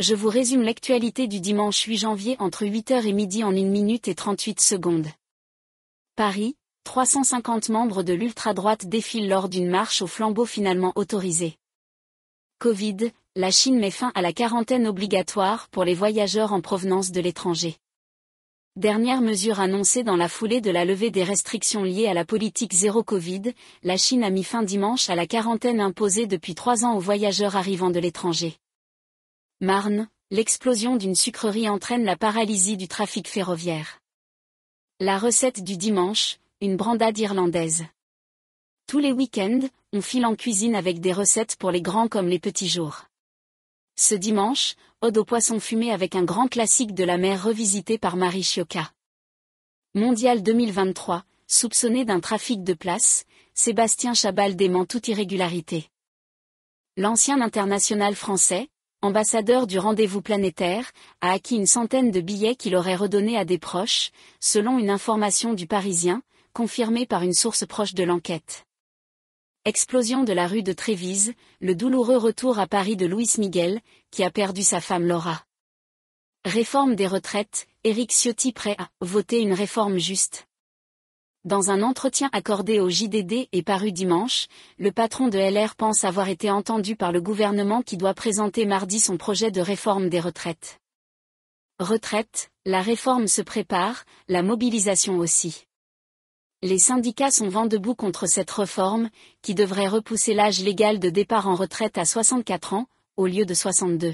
je vous résume l'actualité du dimanche 8 janvier entre 8h et midi en 1 minute et 38 secondes. Paris, 350 membres de l'ultra-droite défilent lors d'une marche au flambeau finalement autorisée. Covid, la Chine met fin à la quarantaine obligatoire pour les voyageurs en provenance de l'étranger. Dernière mesure annoncée dans la foulée de la levée des restrictions liées à la politique zéro Covid, la Chine a mis fin dimanche à la quarantaine imposée depuis trois ans aux voyageurs arrivant de l'étranger. Marne, l'explosion d'une sucrerie entraîne la paralysie du trafic ferroviaire. La recette du dimanche, une brandade irlandaise. Tous les week-ends, on file en cuisine avec des recettes pour les grands comme les petits jours. Ce dimanche, ode au poisson fumé avec un grand classique de la mer revisité par Marie Chiocca. Mondial 2023, soupçonné d'un trafic de place, Sébastien Chabal dément toute irrégularité. L'ancien international français, ambassadeur du rendez-vous planétaire, a acquis une centaine de billets qu'il aurait redonnés à des proches, selon une information du Parisien, confirmée par une source proche de l'enquête. Explosion de la rue de Trévise, le douloureux retour à Paris de Louis Miguel, qui a perdu sa femme Laura. Réforme des retraites, Éric Ciotti prêt à voter une réforme juste. Dans un entretien accordé au JDD et paru dimanche, le patron de LR pense avoir été entendu par le gouvernement qui doit présenter mardi son projet de réforme des retraites. Retraite, la réforme se prépare, la mobilisation aussi. Les syndicats sont vent debout contre cette réforme, qui devrait repousser l'âge légal de départ en retraite à 64 ans, au lieu de 62.